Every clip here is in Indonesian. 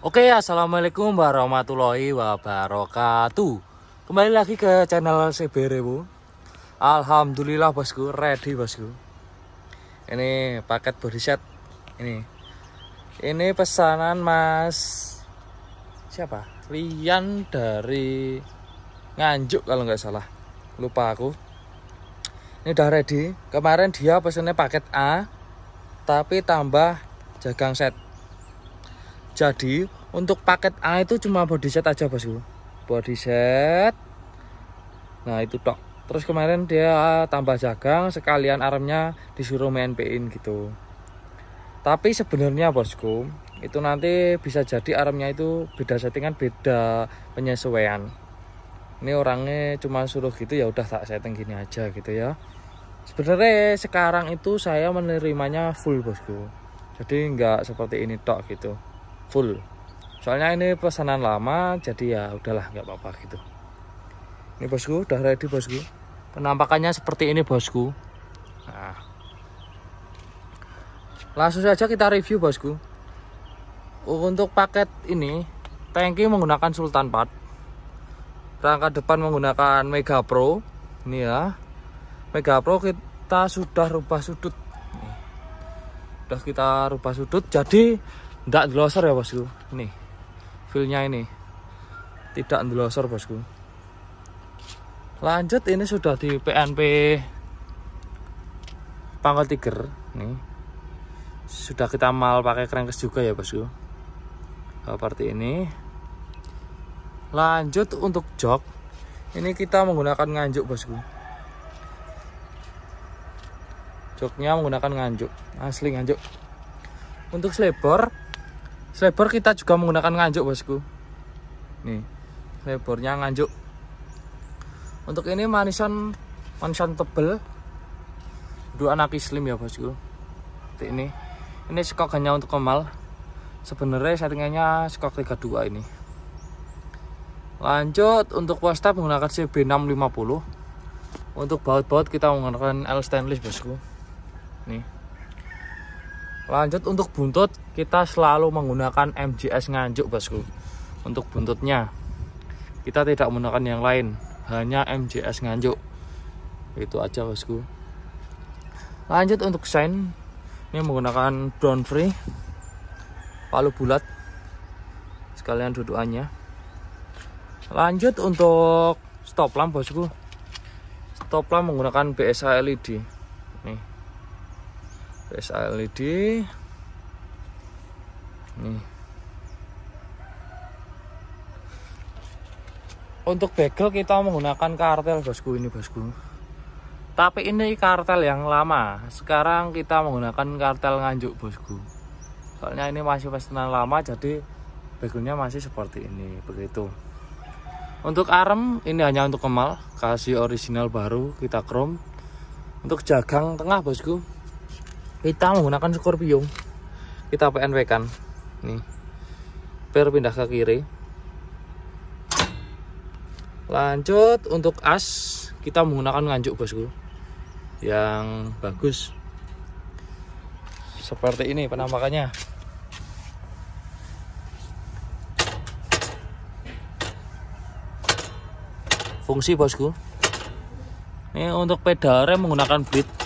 Oke, assalamualaikum warahmatullahi wabarakatuh. Kembali lagi ke channel CB Bu. Alhamdulillah bosku, ready bosku. Ini paket body set ini. Ini pesanan Mas siapa? Rian dari Nganjuk kalau nggak salah. Lupa aku. Ini udah ready. Kemarin dia pesannya paket A tapi tambah jagang set jadi untuk paket A itu cuma body set aja bosku. Body set. Nah itu tok. Terus kemarin dia tambah jagang sekalian armnya disuruh main in gitu. Tapi sebenarnya bosku itu nanti bisa jadi armnya itu beda settingan beda penyesuaian. Ini orangnya cuma suruh gitu ya udah tak setting gini aja gitu ya. Sebenarnya sekarang itu saya menerimanya full bosku. Jadi nggak seperti ini tok gitu full soalnya ini pesanan lama jadi ya udahlah nggak apa-apa gitu ini bosku udah ready bosku penampakannya seperti ini bosku nah langsung saja kita review bosku untuk paket ini tanki menggunakan Sultan 4, rangka depan menggunakan Mega Pro ini ya Mega Pro kita sudah rubah sudut sudah kita rubah sudut jadi tidak glosor ya bosku ini Feelnya ini tidak glosor bosku lanjut ini sudah di PNP pangkal tiger nih sudah kita mal pakai kerengkes juga ya bosku seperti ini lanjut untuk jok ini kita menggunakan nganjuk bosku joknya menggunakan nganjuk asli nganjuk untuk selebor Selebor kita juga menggunakan nganjuk bosku. Nih, selebornya nganjuk. Untuk ini manisan manisan tebel. Dua anak islim ya bosku. Seperti ini. Ini skok hanya untuk kemal. Sebenarnya settingannya skok 32 ini. Lanjut untuk wastafel menggunakan CB650. Untuk baut-baut kita menggunakan L stainless bosku. Nih. Lanjut untuk buntut kita selalu menggunakan MGS nganjuk bosku. Untuk buntutnya kita tidak menggunakan yang lain, hanya MGS nganjuk. Itu aja bosku. Lanjut untuk sein ini menggunakan drone free palu bulat sekalian dudukannya. Lanjut untuk stop lamp bosku. Stop lamp menggunakan BSA LED. Nih PSA LED nih untuk bagel kita menggunakan kartel bosku ini bosku tapi ini kartel yang lama sekarang kita menggunakan kartel nganjuk bosku soalnya ini masih pesanan lama jadi bagelnya masih seperti ini begitu untuk arm ini hanya untuk kemal kasih original baru kita chrome untuk jagang tengah bosku kita menggunakan Scorpio kita PNW kan nih per pindah ke kiri lanjut untuk as kita menggunakan nganjuk bosku yang bagus seperti ini penampakannya fungsi bosku ini untuk pedal rem menggunakan bit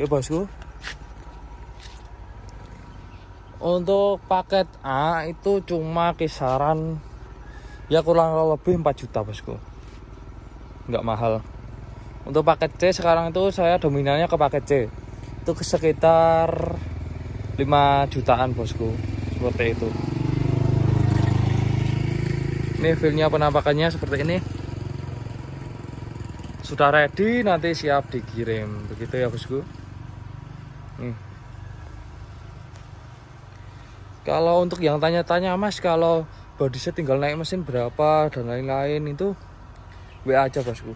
Oke eh, bosku. Untuk paket A itu cuma kisaran ya kurang lebih 4 juta bosku. Enggak mahal. Untuk paket C sekarang itu saya dominannya ke paket C. Itu sekitar 5 jutaan bosku. Seperti itu. Ini filenya penampakannya seperti ini. Sudah ready nanti siap dikirim. Begitu ya bosku. Hmm. Kalau untuk yang tanya-tanya Mas kalau body set tinggal naik mesin berapa dan lain-lain itu WA aja Bosku.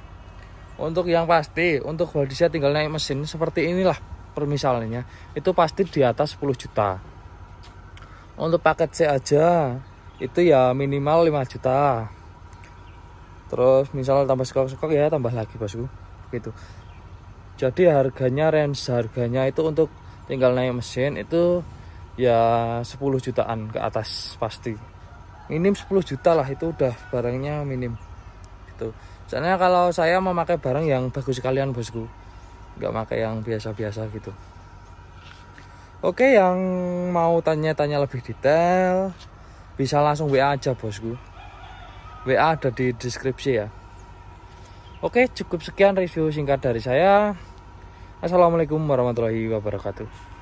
Untuk yang pasti untuk body set tinggal naik mesin seperti inilah permisalnya itu pasti di atas 10 juta. Untuk paket C aja itu ya minimal 5 juta. Terus misalnya tambah sekok-sekok ya tambah lagi Bosku. Gitu jadi harganya range harganya itu untuk tinggal naik mesin itu ya 10 jutaan ke atas pasti minim 10 juta lah itu udah barangnya minim gitu soalnya kalau saya memakai barang yang bagus sekalian bosku nggak pakai yang biasa-biasa gitu oke yang mau tanya-tanya lebih detail bisa langsung WA aja bosku WA ada di deskripsi ya Oke, cukup sekian review singkat dari saya. Assalamualaikum warahmatullahi wabarakatuh.